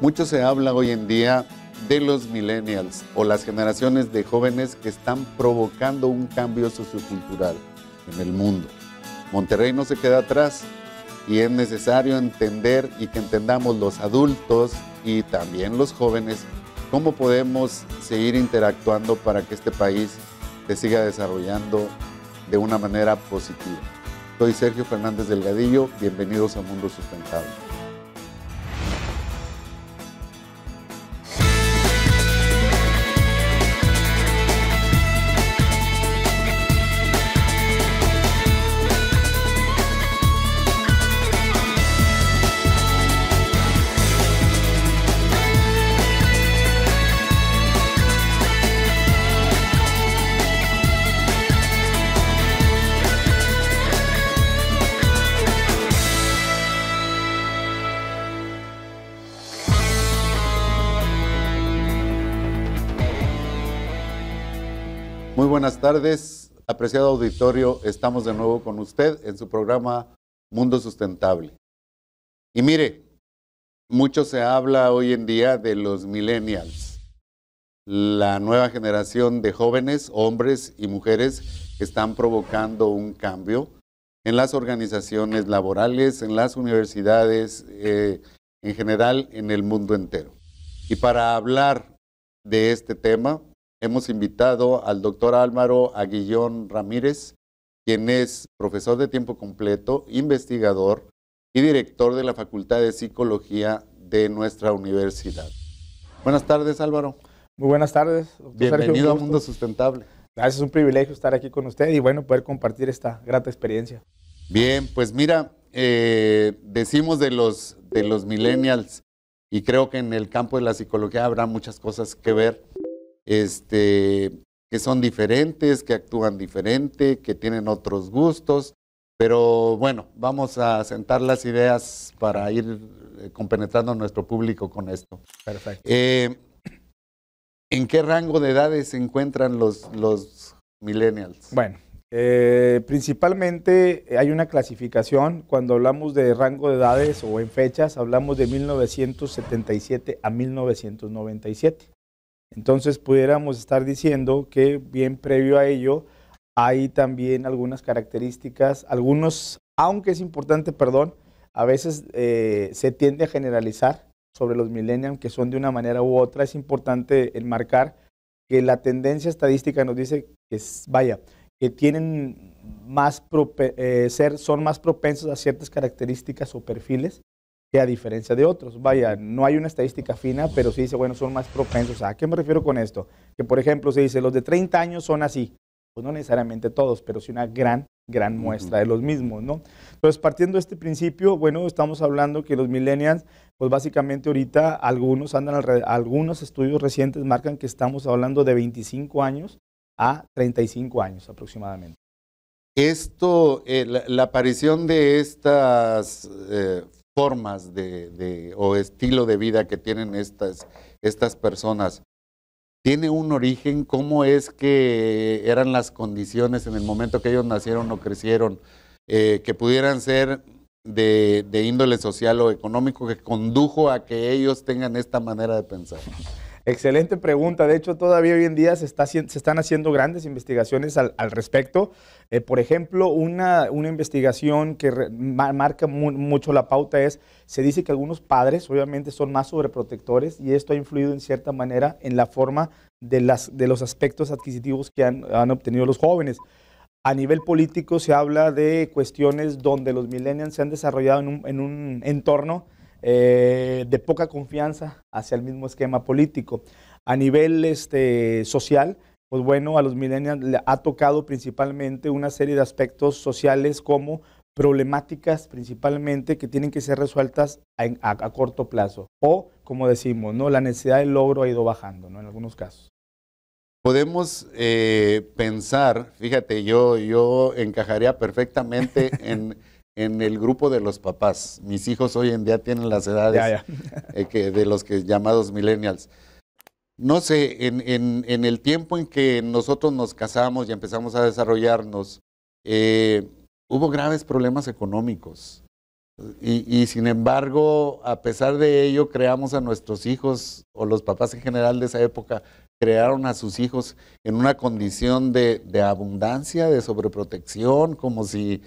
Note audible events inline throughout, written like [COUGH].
Mucho se habla hoy en día de los millennials o las generaciones de jóvenes que están provocando un cambio sociocultural en el mundo. Monterrey no se queda atrás y es necesario entender y que entendamos los adultos y también los jóvenes cómo podemos seguir interactuando para que este país se siga desarrollando de una manera positiva. Soy Sergio Fernández Delgadillo, bienvenidos a Mundo Sustentable. buenas tardes, apreciado auditorio. Estamos de nuevo con usted en su programa Mundo Sustentable. Y mire, mucho se habla hoy en día de los millennials, la nueva generación de jóvenes, hombres y mujeres que están provocando un cambio en las organizaciones laborales, en las universidades, eh, en general en el mundo entero. Y para hablar de este tema, hemos invitado al doctor Álvaro Aguillón Ramírez, quien es profesor de tiempo completo, investigador y director de la Facultad de Psicología de nuestra universidad. Buenas tardes, Álvaro. Muy buenas tardes. Doctor Bienvenido a Mundo Sustentable. es un privilegio estar aquí con usted y bueno, poder compartir esta grata experiencia. Bien, pues mira, eh, decimos de los, de los millennials y creo que en el campo de la psicología habrá muchas cosas que ver este, que son diferentes, que actúan diferente, que tienen otros gustos. Pero bueno, vamos a sentar las ideas para ir eh, compenetrando nuestro público con esto. Perfecto. Eh, ¿En qué rango de edades se encuentran los, millennials? Bueno, eh, principalmente hay una clasificación. Cuando hablamos de rango de edades o en fechas, hablamos de 1977 a 1997. Entonces pudiéramos estar diciendo que bien previo a ello hay también algunas características, algunos, aunque es importante, perdón, a veces eh, se tiende a generalizar sobre los millennials que son de una manera u otra. Es importante enmarcar que la tendencia estadística nos dice que, vaya, que tienen más eh, son más propensos a ciertas características o perfiles a diferencia de otros. Vaya, no hay una estadística fina, pero sí dice, bueno, son más propensos. ¿A qué me refiero con esto? Que, por ejemplo, se dice, los de 30 años son así. Pues no necesariamente todos, pero sí una gran, gran muestra de los mismos, ¿no? Entonces, partiendo de este principio, bueno, estamos hablando que los millennials, pues básicamente ahorita algunos andan algunos estudios recientes marcan que estamos hablando de 25 años a 35 años aproximadamente. Esto, eh, la, aparición de estas eh, formas de, de, o estilo de vida que tienen estas, estas personas tiene un origen, cómo es que eran las condiciones en el momento que ellos nacieron o crecieron, eh, que pudieran ser de índole social o económico que condujo a que ellos tengan esta manera de pensar. Excelente pregunta. De hecho, todavía hoy en día se, se están haciendo grandes investigaciones al, respecto. Eh, por ejemplo, una, investigación que marca mucho la pauta es, se dice que algunos padres obviamente son más sobreprotectores y esto ha influido en cierta manera en la forma de, las, de los aspectos adquisitivos que han, obtenido los jóvenes. A nivel político se habla de cuestiones donde los millennials se han desarrollado en un, en un entorno eh, de poca confianza hacia el mismo esquema político. A nivel este, social, pues bueno, a los millennials le ha tocado principalmente una serie de aspectos sociales como problemáticas principalmente que tienen que ser resueltas a, corto plazo. O, como decimos, ¿no? la necesidad del logro ha ido bajando en algunos casos. Podemos eh, pensar, fíjate, yo, yo encajaría perfectamente [LAUGHS] en en el grupo de los papás. Mis hijos hoy en día tienen las edades eh, de los que llamados millennials. No sé, en, en, el tiempo en que nosotros nos casamos y empezamos a desarrollarnos, eh, hubo graves problemas económicos. Y, sin embargo, a pesar de ello, creamos a nuestros hijos, o los papás en general de esa época, crearon a sus hijos en una condición de, de abundancia, de sobreprotección, como si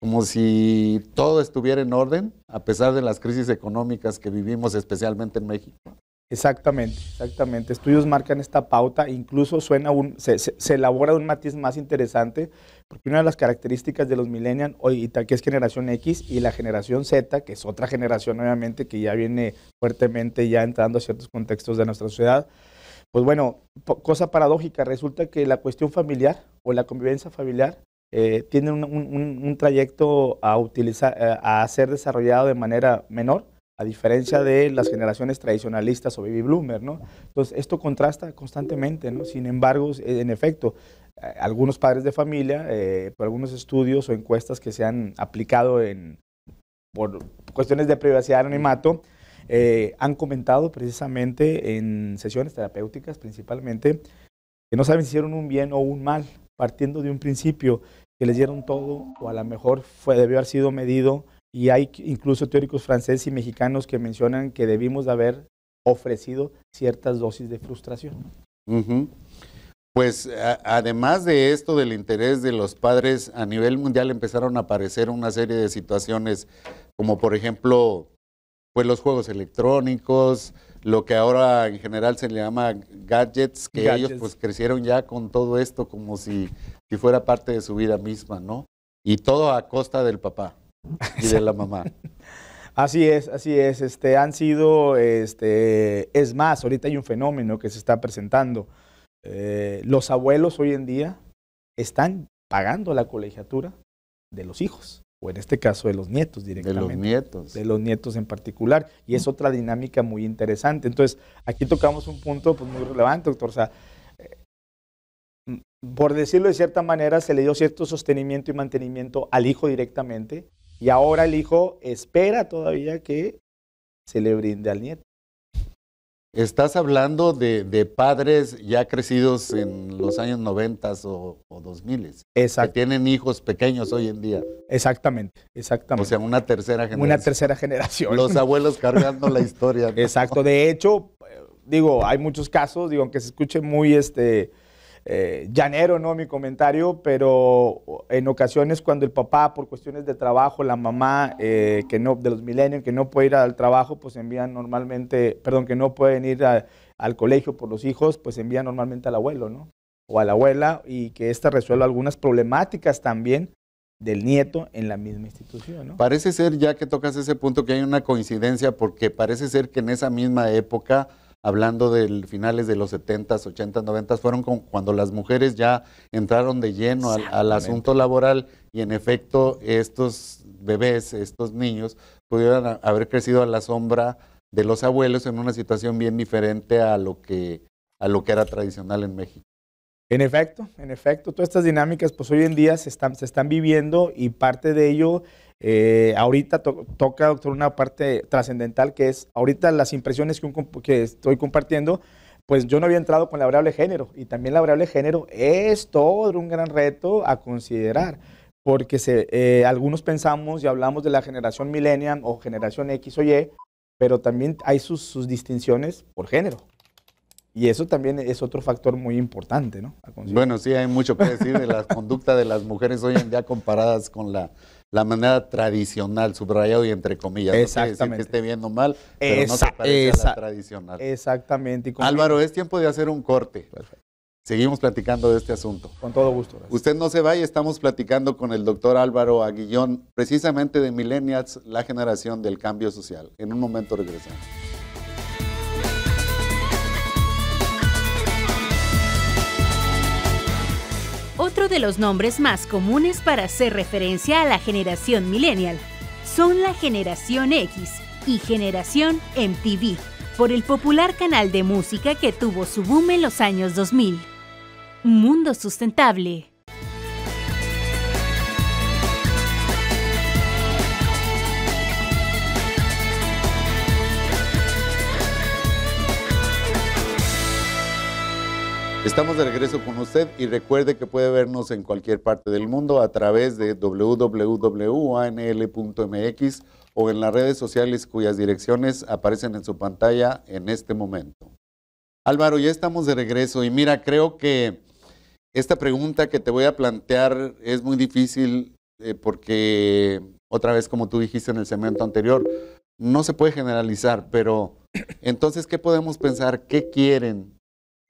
como si todo estuviera en orden, a pesar de las crisis económicas que vivimos especialmente en México. Exactamente, exactamente. Estudios marcan esta pauta, incluso suena un, se, elabora un matiz más interesante, porque una de las características de los millennials hoy, que es generación X, y la generación Z, que es otra generación obviamente que ya viene fuertemente ya entrando a ciertos contextos de nuestra sociedad, pues bueno, cosa paradójica, resulta que la cuestión familiar o la convivencia familiar eh, tienen un, trayecto eh, a, ser desarrollado de manera menor, a diferencia de las generaciones tradicionalistas o baby bloomer, Entonces, esto contrasta constantemente, Sin embargo, en efecto, eh, algunos padres de familia, por algunos estudios o encuestas que se han aplicado en, por cuestiones de privacidad anonimato, han comentado precisamente en sesiones terapéuticas principalmente que no saben si hicieron un bien o un mal partiendo de un principio que les dieron todo, o a lo mejor fue, debió haber sido medido, y hay incluso teóricos franceses y mexicanos que mencionan que debimos haber ofrecido ciertas dosis de frustración. Pues además de esto, del interés de los padres a nivel mundial, empezaron a aparecer una serie de situaciones, como por ejemplo pues los juegos electrónicos, lo que ahora en general se le llama gadgets, que ellos pues crecieron ya con todo esto como si, si fuera parte de su vida misma, ¿no? Y todo a costa del papá y de la mamá. [LAUGHS] Así es, así es. Este, han sido, este, es más, ahorita hay un fenómeno que se está presentando. Eh, los abuelos hoy en día están pagando la colegiatura de los hijos o en este caso de los nietos directamente. De los nietos. De los nietos en particular. Y es otra dinámica muy interesante. Entonces, aquí tocamos un punto pues, muy relevante, doctor. O sea, eh, por decirlo de cierta manera, se le dio cierto sostenimiento y mantenimiento al hijo directamente. Y ahora el hijo espera todavía que se le brinde al nieto. Estás hablando de, padres ya crecidos en los años 90 o, 2000. Que tienen hijos pequeños hoy en día. Exactamente, exactamente. O sea, una tercera generación. Una tercera generación. Los abuelos cargando la [LAUGHS] historia. Exacto. De hecho, digo, hay muchos casos, digo, aunque se escuche muy este, eh, llanero, ¿no? Mi comentario, pero en ocasiones cuando el papá, por cuestiones de trabajo, la mamá eh, que no, de los milenios que no puede ir al trabajo, pues envían normalmente, perdón, que no pueden ir al colegio por los hijos, pues envían normalmente al abuelo, ¿no? O a la abuela y que ésta resuelva algunas problemáticas también del nieto en la misma institución. Parece ser, ya que tocas ese punto, que hay una coincidencia porque parece ser que en esa misma época hablando de finales de los 70s, 80s, 90s, fueron cuando las mujeres ya entraron de lleno al, asunto laboral y en efecto estos bebés, estos niños, pudieron haber crecido a la sombra de los abuelos en una situación bien diferente a lo que, a lo que era tradicional en México. En efecto, en efecto, todas estas dinámicas pues hoy en día se están viviendo y parte de ello eh, ahorita toca, doctor, una parte trascendental que es, ahorita las impresiones que, estoy compartiendo, pues yo no había entrado con la variable género y también la variable género es todo un gran reto a considerar porque eh, algunos pensamos y hablamos de la generación millennial o generación X o Y, pero también hay sus, distinciones por género. Y eso también es otro factor muy importante, ¿no? Bueno, sí, hay mucho que decir de la conducta de las mujeres hoy en día comparadas con la la manera tradicional, subrayado y entre comillas. Exactamente. No decir que esté viendo mal, pero no se parece a la tradicional. Exactamente. Álvaro, es tiempo de hacer un corte. Perfecto. Seguimos platicando de este asunto. Con todo gusto. Usted no se vaya, estamos platicando con el doctor Álvaro Aguillón, precisamente de Millennials, la generación del cambio social. En un momento regresamos. Otro de los nombres más comunes para hacer referencia a la generación millennial son la generación X y generación MTV, por el popular canal de música que tuvo su boom en los años 2000. Mundo Sustentable. Estamos de regreso con usted y recuerde que puede vernos en cualquier parte del mundo a través de www.anl.mx o en las redes sociales cuyas direcciones aparecen en su pantalla en este momento. Álvaro, ya estamos de regreso y mira, creo que esta pregunta que te voy a plantear es muy difícil eh, porque, otra vez, como tú dijiste en el segmento anterior, no se puede generalizar, pero entonces, ¿qué podemos pensar? ¿Qué quieren?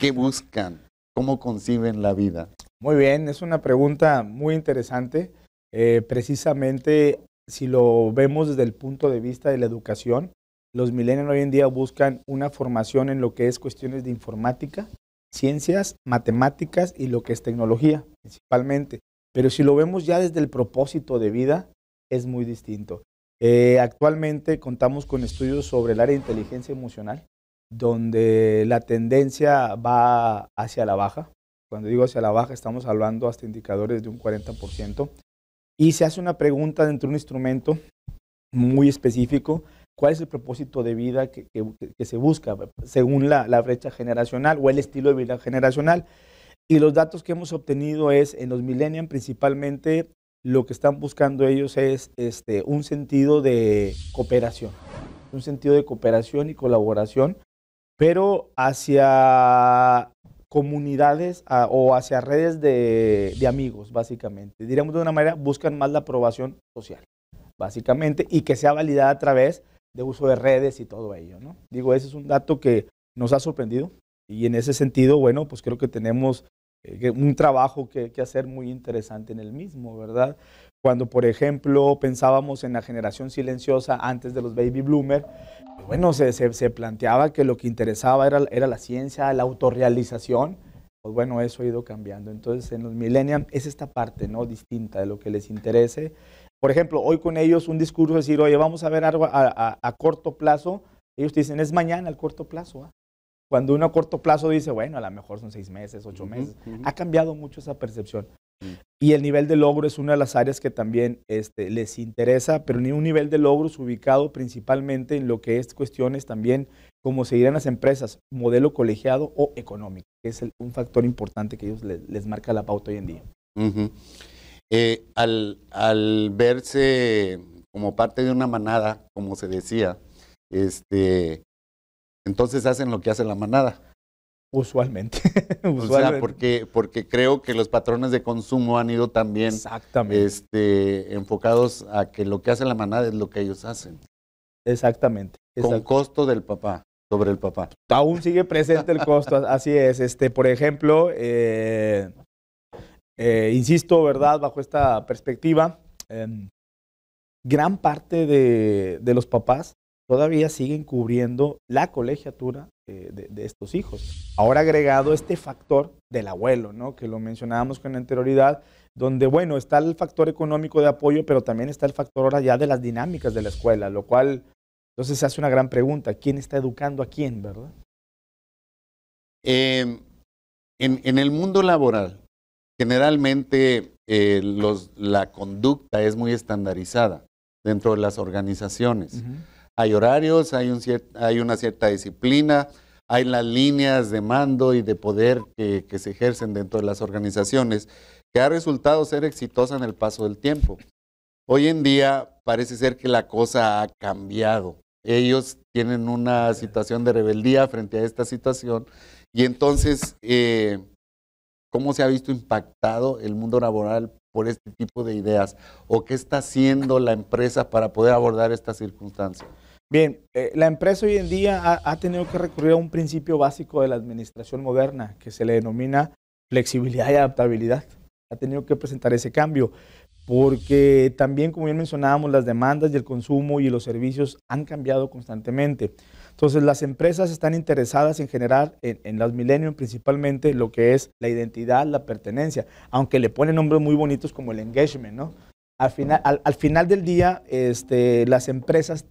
¿Qué buscan? cómo conciben la vida? Muy bien, es una pregunta muy interesante. Eh, precisamente, si lo vemos desde el punto de vista de la educación, los millennials hoy en día buscan una formación en lo que es cuestiones de informática, ciencias, matemáticas y lo que es tecnología, principalmente. Pero si lo vemos ya desde el propósito de vida, es muy distinto. Eh, actualmente contamos con estudios sobre el área de inteligencia emocional, donde la tendencia va hacia la baja. Cuando digo hacia la baja, estamos hablando hasta indicadores de un 40%. Y se hace una pregunta dentro de un instrumento muy específico, ¿cuál es el propósito de vida que, se busca según la, brecha generacional o el estilo de vida generacional? Y los datos que hemos obtenido es, en los millennials principalmente, lo que están buscando ellos es este, un sentido de cooperación, un sentido de cooperación y colaboración pero hacia comunidades o hacia redes de, amigos, básicamente. Diríamos de una manera, buscan más la aprobación social, básicamente, y que sea validada a través de uso de redes y todo ello, ¿no? Digo, ese es un dato que nos ha sorprendido y en ese sentido, bueno, pues creo que tenemos eh, un trabajo que hacer muy interesante en el mismo, ¿verdad? Cuando, por ejemplo, pensábamos en la generación silenciosa antes de los baby bloomer, bueno, se, planteaba que lo que interesaba era, la ciencia, la autorrealización. Pues bueno, eso ha ido cambiando. Entonces, en los millennials es esta parte, ¿no? Distinta de lo que les interese. Por ejemplo, hoy con ellos un discurso es decir, oye, vamos a ver algo a, corto plazo. Ellos te dicen, es mañana el corto plazo. ¿ah?". Cuando uno a corto plazo dice, bueno, a lo mejor son seis meses, ocho meses. Ha cambiado mucho esa percepción. Mm. Y el nivel de logro es una de las áreas que también este, les interesa, pero ni un nivel de logros ubicado principalmente en lo que es cuestiones también como seguirán las empresas, modelo colegiado o económico, que es un factor importante que ellos les, marca la pauta hoy en día. Eh, al, verse como parte de una manada, como se decía, este, entonces hacen lo que hace la manada. Usualmente. [LAUGHS] Usualmente. porque, porque creo que los patrones de consumo han ido también Este, enfocados a que lo que hace la manada es lo que ellos hacen. Exactamente. Con costo del papá, sobre el papá. Aún sigue presente el costo, [LAUGHS] así es. Este, por ejemplo, eh, eh, insisto, ¿verdad? Bajo esta perspectiva, em, gran parte de los papás todavía siguen cubriendo la colegiatura eh, de, estos hijos. Ahora agregado este factor del abuelo, ¿no? que lo mencionábamos con anterioridad, donde, bueno, está el factor económico de apoyo, pero también está el factor ahora ya de las dinámicas de la escuela, lo cual, entonces se hace una gran pregunta, ¿quién está educando a quién, verdad? Em, en, el mundo laboral, generalmente eh, la conducta es muy estandarizada dentro de las organizaciones. Hay horarios, hay, una cierta disciplina, hay las líneas de mando y de poder que, se ejercen dentro de las organizaciones, que ha resultado ser exitosa en el paso del tiempo. Hoy en día parece ser que la cosa ha cambiado. Ellos tienen una situación de rebeldía frente a esta situación y entonces, eh, ¿cómo se ha visto impactado el mundo laboral por este tipo de ideas? ¿O qué está haciendo la empresa para poder abordar esta circunstancia? Bien, eh, la empresa hoy en día ha, tenido que recurrir a un principio básico de la administración moderna que se le denomina flexibilidad y adaptabilidad. Ha tenido que presentar ese cambio porque también, como bien mencionábamos, las demandas y el consumo y los servicios han cambiado constantemente. Entonces, las empresas están interesadas en generar en, en las millennium principalmente lo que es la identidad, la pertenencia, aunque le ponen nombres muy bonitos como el engagement, ¿no? Al final, final del día, este, las empresas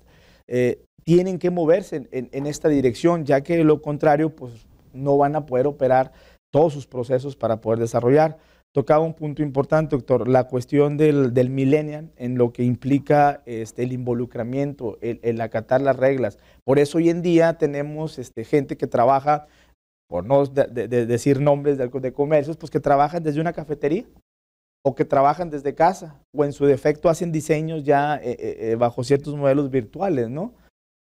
eh, tienen que moverse en, esta dirección, ya que de lo contrario, pues no van a poder operar todos sus procesos para poder desarrollar. Tocaba un punto importante, doctor, la cuestión del, del millennial en lo que implica este, el involucramiento, el, acatar las reglas. Por eso hoy en día tenemos este, gente que trabaja, por no decir nombres de, de comercios, pues que trabajan desde una cafetería o que trabajan desde casa o en su defecto hacen diseños ya eh, eh, eh, bajo ciertos modelos virtuales, ¿no?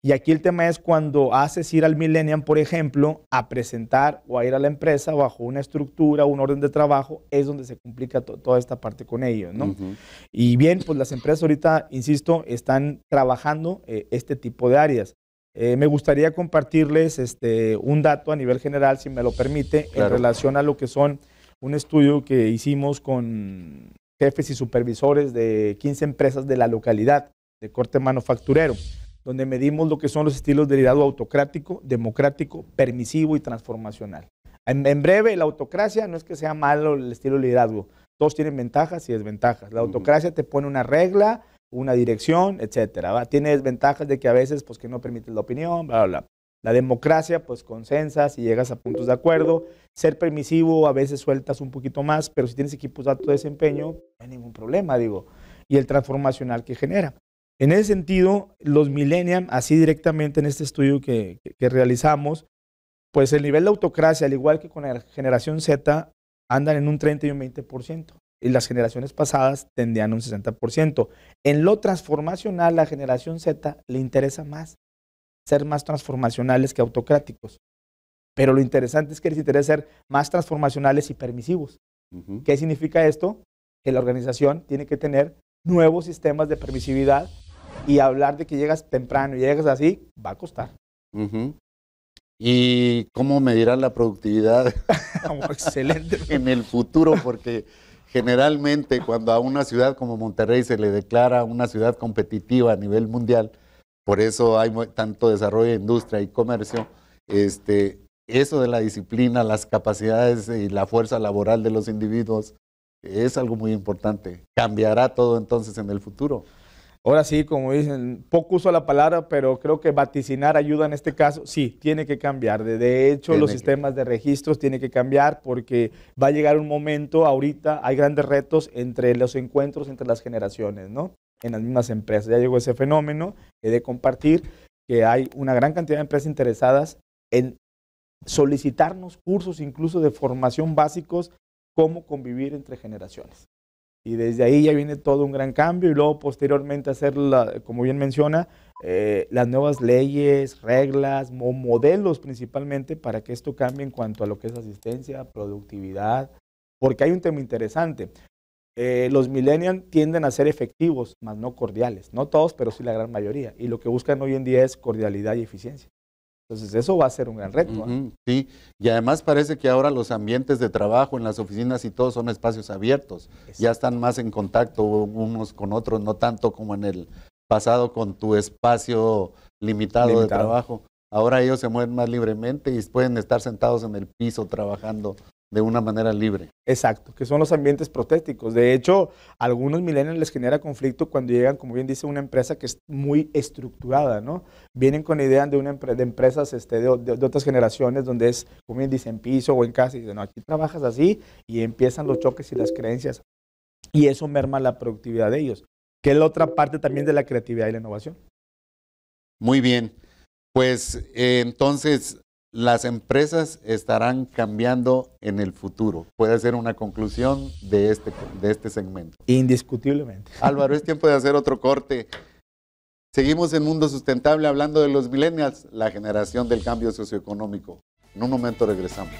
Y aquí el tema es cuando haces ir al Millennium, por ejemplo, a presentar o a ir a la empresa bajo una estructura, un orden de trabajo, es donde se complica toda esta parte con ellos, ¿no? Y bien, pues las empresas ahorita, insisto, están trabajando este tipo de áreas. me gustaría compartirles este, un dato a nivel general, si me lo permite, en relación a lo que son un estudio que hicimos con jefes y supervisores de 15 empresas de la localidad de corte manufacturero, donde medimos lo que son los estilos de liderazgo autocrático, democrático, permisivo y transformacional. En, breve, la autocracia no es que sea malo el estilo de liderazgo, todos tienen ventajas y desventajas. La autocracia te pone una regla, una dirección, etcétera. Tiene desventajas de que a veces pues que no permite la opinión, bla, bla, bla. La democracia, pues consensas y llegas a puntos de acuerdo. Ser permisivo, a veces sueltas un poquito más, pero si tienes equipos de alto desempeño, no hay ningún problema, digo. Y el transformacional que genera. En ese sentido, los millennials, así directamente en este estudio que, realizamos, pues el nivel de autocracia, al igual que con la generación Z, andan en un 30 y un 20%. Y las generaciones pasadas tendían un 60%. En lo transformacional, la generación Z le interesa más ser más transformacionales que autocráticos. Pero lo interesante es que les interesa ser más transformacionales y permisivos. ¿Qué significa esto? Que la organización tiene que tener nuevos sistemas de permisividad y hablar de que llegas temprano y llegas así, va a costar. ¿Y cómo medirán la productividad? [LAUGHS] Excelente. [LAUGHS] en el futuro, porque generalmente cuando a una ciudad como Monterrey se le declara una ciudad competitiva a nivel mundial, por eso hay tanto desarrollo de industria y comercio. Este, eso de la disciplina, las capacidades y la fuerza laboral de los individuos es algo muy importante. Cambiará todo entonces en el futuro. Ahora sí, como dicen, poco uso la palabra, pero creo que vaticinar ayuda en este caso. Sí, tiene que cambiar. De, hecho, los sistemas de registros tienen que cambiar porque va a llegar un momento, ahorita hay grandes retos entre los encuentros entre las generaciones, ¿no? en las mismas empresas. Ya llegó ese fenómeno de compartir que hay una gran cantidad de empresas interesadas en solicitarnos cursos incluso de formación básicos, cómo convivir entre generaciones. Y desde ahí ya viene todo un gran cambio y luego posteriormente hacer, como bien menciona, eh, las nuevas leyes, reglas, modelos principalmente para que esto cambie en cuanto a lo que es asistencia, productividad, porque hay un tema interesante. Eh, los millennials tienden a ser efectivos, más no cordiales. No todos, pero sí la gran mayoría. Y lo que buscan hoy en día es cordialidad y eficiencia. Entonces eso va a ser un gran reto. ¿ah? sí, y además parece que ahora los ambientes de trabajo en las oficinas y todo son espacios abiertos. Ya están más en contacto unos con otros, no tanto como en el pasado con tu espacio limitado. de trabajo. Ahora ellos se mueven más libremente y pueden estar sentados en el piso trabajando de una manera libre. Exacto, que son los ambientes protéticos. De hecho, a algunos millennials les genera conflicto cuando llegan, como bien dice, una empresa que es muy estructurada, ¿no? Vienen con idea de, una de empresas este, de, otras generaciones donde es, como bien dice, en piso o en casa, y dicen, no, aquí trabajas así y empiezan los choques y las creencias. Y eso merma la productividad de ellos, que es la otra parte también de la creatividad y la innovación. Muy bien. Pues eh, entonces, las empresas estarán cambiando en el futuro. Puede ser una conclusión de este, de este segmento. Indiscutiblemente. [LAUGHS] Álvaro, es tiempo de hacer otro corte. Seguimos en Mundo Sustentable hablando de los millennials, la generación del cambio socioeconómico. En un momento regresamos.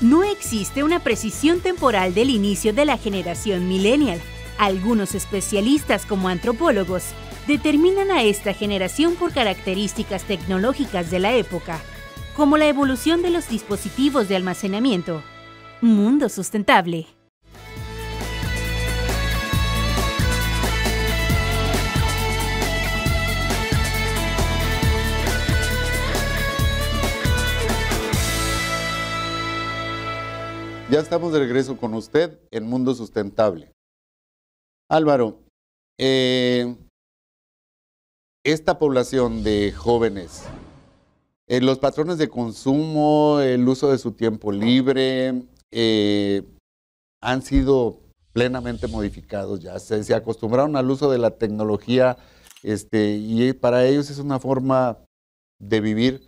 No existe una precisión temporal del inicio de la generación millennial. Algunos especialistas como antropólogos determinan a esta generación por características tecnológicas de la época, como la evolución de los dispositivos de almacenamiento. Mundo sustentable. Ya estamos de regreso con usted en Mundo Sustentable. Álvaro, eh, esta población de jóvenes, eh, los patrones de consumo, el uso de su tiempo libre, eh, han sido plenamente modificados ya. Se, acostumbraron al uso de la tecnología este, y para ellos es una forma de vivir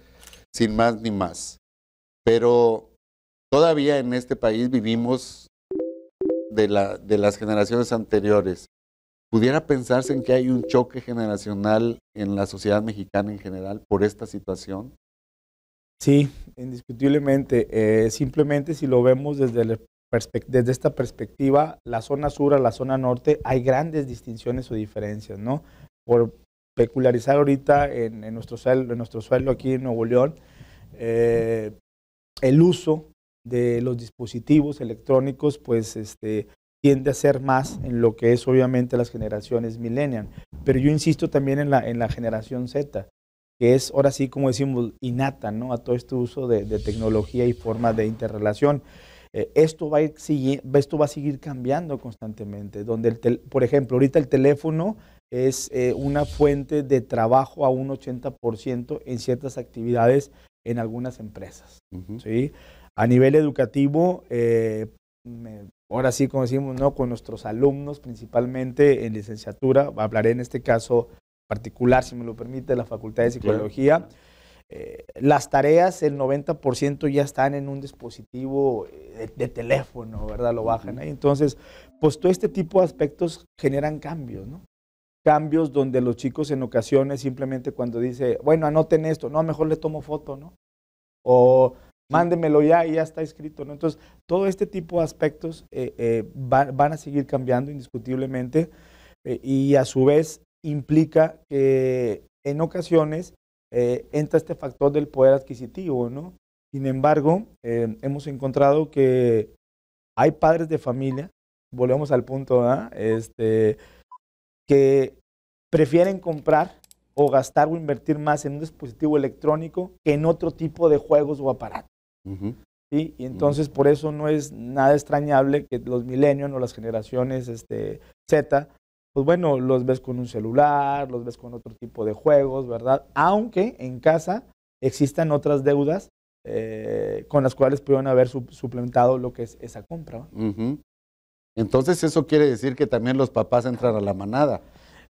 sin más ni más. Pero todavía en este país vivimos de las generaciones anteriores pudiera pensarse en que hay un choque generacional en la sociedad mexicana en general por esta situación. Sí, indiscutiblemente. Eh, simplemente si lo vemos desde, desde esta perspectiva, la zona sur a la zona norte hay grandes distinciones o diferencias, ¿no? Por peculiarizar ahorita en, nuestro, suelo, nuestro suelo aquí en Nuevo León, eh, el uso de los dispositivos electrónicos, pues este, tiende a ser más en lo que es obviamente las generaciones millennial. Pero yo insisto también en la, en la generación Z, que es ahora sí, como decimos, innata ¿no? a todo este uso de, tecnología y formas de interrelación. Eh, esto, va a esto va a seguir cambiando constantemente, donde, por ejemplo, ahorita el teléfono es eh, una fuente de trabajo a un 80% en ciertas actividades en algunas empresas. ¿sí? A nivel educativo, eh, ahora sí, como decimos, ¿no? con nuestros alumnos, principalmente en licenciatura. Hablaré en este caso particular, si me lo permite, de la Facultad de Psicología. Eh, las tareas, el 90% ya están en un dispositivo eh, de, teléfono, ¿verdad? Lo bajan ahí. Entonces, pues todo este tipo de aspectos generan cambios, ¿no? Cambios donde los chicos en ocasiones simplemente cuando dice, bueno, anoten esto, no, mejor le tomo foto, ¿no? O mándemelo ya y ya está escrito. ¿no? Entonces, todo este tipo de aspectos eh, eh, van a seguir cambiando indiscutiblemente eh, y a su vez implica que en ocasiones entra este factor del poder adquisitivo. ¿no? Sin embargo, hemos encontrado que hay padres de familia, volvemos al punto, ¿ah? este, que prefieren comprar o gastar o invertir más en un dispositivo electrónico que en otro tipo de juegos o aparatos. Y entonces por eso no es nada extrañable que los millennials o las generaciones este, Z, pues bueno, los ves con un celular, los ves con otro tipo de juegos, ¿verdad? Aunque en casa existan otras deudas eh, con las cuales pudieron haber suplementado lo que es esa compra. Entonces eso quiere decir que también los papás entran a la manada,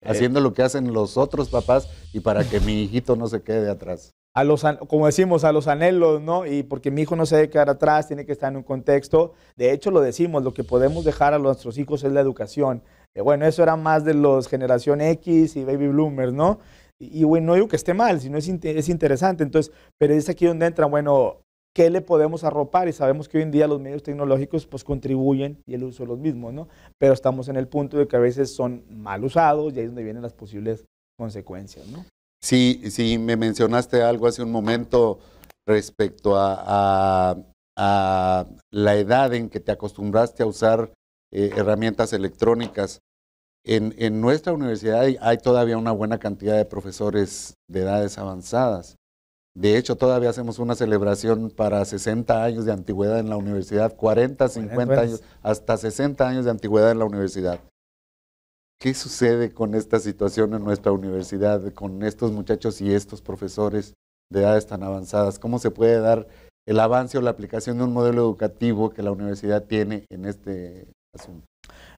eh. haciendo lo que hacen los otros papás y para que mi hijito no se quede atrás a los, como decimos, a los anhelos, ¿no? Y porque mi hijo no se debe quedar atrás, tiene que estar en un contexto. De hecho, lo decimos, lo que podemos dejar a nuestros hijos es la educación. bueno, eso era más de los generación X y baby bloomers, ¿no? Y, bueno, no digo que esté mal, sino es, es interesante. Entonces, pero es aquí donde entra, bueno, ¿qué le podemos arropar? Y sabemos que hoy en día los medios tecnológicos pues contribuyen y el uso de los mismos, ¿no? Pero estamos en el punto de que a veces son mal usados y ahí es donde vienen las posibles consecuencias, ¿no? Sí, me mencionaste algo hace un momento respecto a, la edad en que te acostumbraste a usar eh, herramientas electrónicas. En, nuestra universidad hay, hay, todavía una buena cantidad de profesores de edades avanzadas. De hecho, todavía hacemos una celebración para 60 años de antigüedad en la universidad, 40, 50 pues. años, hasta 60 años de antigüedad en la universidad. ¿Qué sucede con esta situación en nuestra universidad, con estos muchachos y estos profesores de edades tan avanzadas? ¿Cómo se puede dar el avance o la aplicación de un modelo educativo que la universidad tiene en este asunto?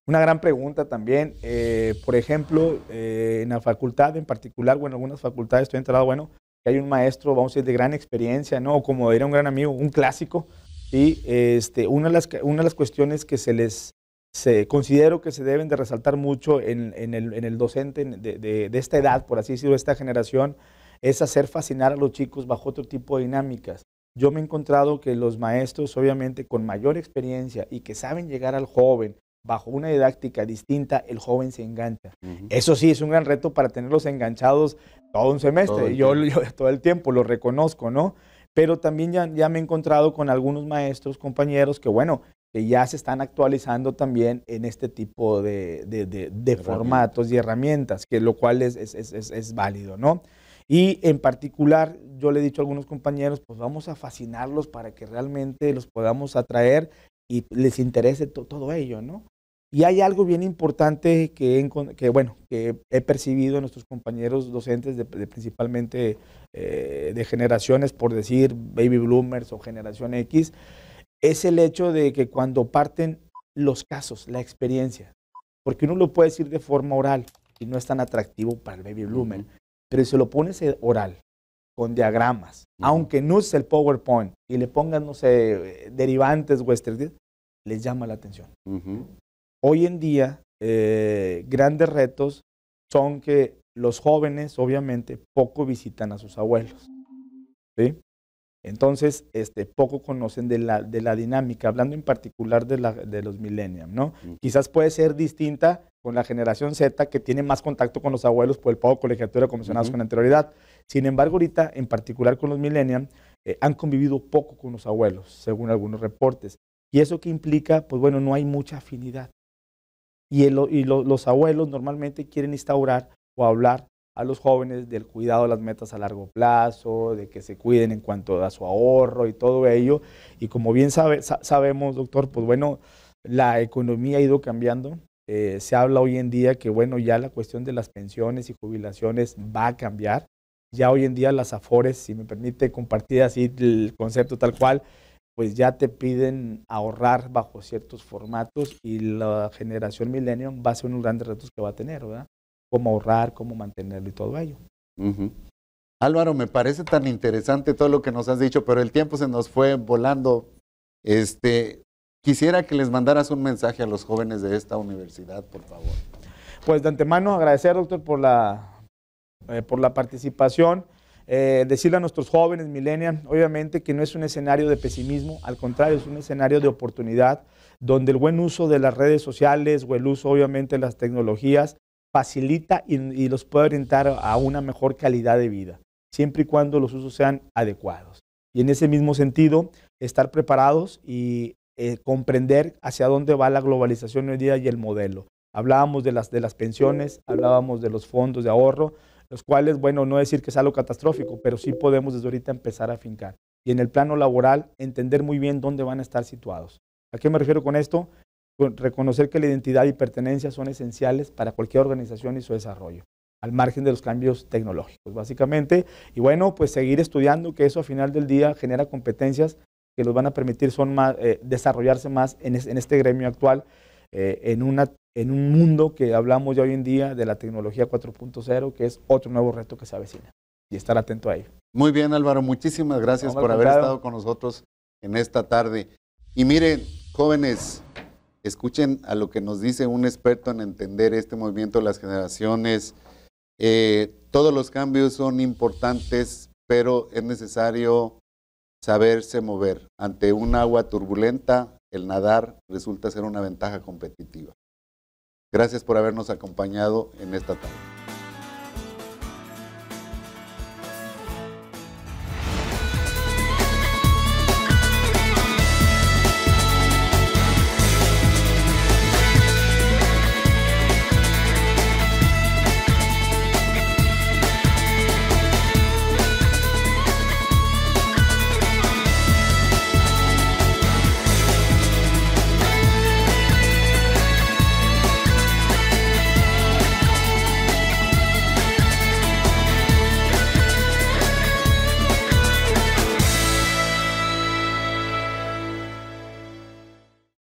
Una gran pregunta también. Eh, por ejemplo, eh, en la facultad en particular, bueno, en algunas facultades estoy enterado, bueno, que hay un maestro, vamos a decir, de gran experiencia, ¿no? Como era un gran amigo, un clásico. Y este, una, las, una de las cuestiones que se les se, considero que se deben de resaltar mucho en, el, docente de, esta edad, por así decirlo, esta generación, es hacer fascinar a los chicos bajo otro tipo de dinámicas. Yo me he encontrado que los maestros, obviamente, con mayor experiencia y que saben llegar al joven bajo una didáctica distinta, el joven se engancha. Eso sí, es un gran reto para tenerlos enganchados todo un semestre. yo, [LAUGHS] todo el tiempo lo reconozco, ¿no? Pero también ya me he encontrado con algunos maestros, compañeros, que bueno, que ya se están actualizando también en este tipo de, de, formatos y herramientas, que lo cual es, es, es, válido, ¿no? Y en particular, yo le he dicho a algunos compañeros, pues vamos a fascinarlos para que realmente los podamos atraer y les interese todo ello, ¿no? Y hay algo bien importante que, bueno, que he percibido en nuestros compañeros docentes, principalmente eh, de generaciones, por decir, baby bloomers o generación X, es el hecho de que cuando parten los casos, la experiencia, porque uno lo puede decir de forma oral y no es tan atractivo para el baby bloomer, pero si lo pones eh, oral, con diagramas, aunque no es el PowerPoint y le pongan, no sé, eh, derivantes western, les llama la atención. Hoy en día, eh, grandes retos son que los jóvenes, obviamente, poco visitan a sus abuelos. ¿sí? Entonces, este, poco conocen de la, dinámica, hablando en particular de, los millennials, ¿no? Quizás puede ser distinta con la generación Z, que tiene más contacto con los abuelos por el pago colegiatura como con anterioridad. Sin embargo, ahorita, en particular con los millennials, eh, han convivido poco con los abuelos, según algunos reportes. ¿Y eso que implica? Pues bueno, no hay mucha afinidad. Y, los abuelos normalmente quieren instaurar o hablar a los jóvenes del cuidado de las metas a largo plazo, de que se cuiden en cuanto a su ahorro y todo ello. Y como bien sabemos, doctor, pues bueno, la economía ha ido cambiando. Eh, se habla hoy en día que, bueno, ya la cuestión de las pensiones y jubilaciones va a cambiar. Ya hoy en día las AFORES, si me permite compartir así el concepto tal cual, pues ya te piden ahorrar bajo ciertos formatos y la generación millennium va a ser uno de los grandes retos que va a tener, ¿verdad? cómo ahorrar, cómo mantenerlo y todo ello. Álvaro, me parece tan interesante todo lo que nos has dicho, pero el tiempo se nos fue volando. Este, quisiera que les mandaras un mensaje a los jóvenes de esta universidad, por favor. Pues de antemano agradecer, doctor, por la, eh, participación. Eh, decirle a nuestros jóvenes, millennials, obviamente que no es un escenario de pesimismo, al contrario, es un escenario de oportunidad, donde el buen uso de las redes sociales o el uso, obviamente, de las tecnologías facilita y, los puede orientar a una mejor calidad de vida, siempre y cuando los usos sean adecuados. Y en ese mismo sentido, estar preparados y eh, comprender hacia dónde va la globalización hoy día y el modelo. Hablábamos de las, de las pensiones, hablábamos de los fondos de ahorro, los cuales, bueno, no decir que es algo catastrófico, pero sí podemos desde ahorita empezar a fincar. Y en el plano laboral, entender muy bien dónde van a estar situados. ¿A qué me refiero con esto? reconocer que la identidad y pertenencia son esenciales para cualquier organización y su desarrollo, al margen de los cambios tecnológicos, básicamente. Y bueno, pues seguir estudiando, que eso a final del día genera competencias que los van a permitir son más, eh, desarrollarse más en, este gremio actual, eh, en, una, en un mundo que hablamos ya hoy en día de la tecnología 4.0, que es otro nuevo reto que se avecina, y estar atento a ello. Muy bien Álvaro, muchísimas gracias por haber estado con nosotros en esta tarde. Y miren, jóvenes, Escuchen a lo que nos dice un experto en entender este movimiento de las generaciones. Eh, todos los cambios son importantes, pero es necesario saberse mover. Ante un agua turbulenta, el nadar resulta ser una ventaja competitiva. Gracias por habernos acompañado en esta tarde.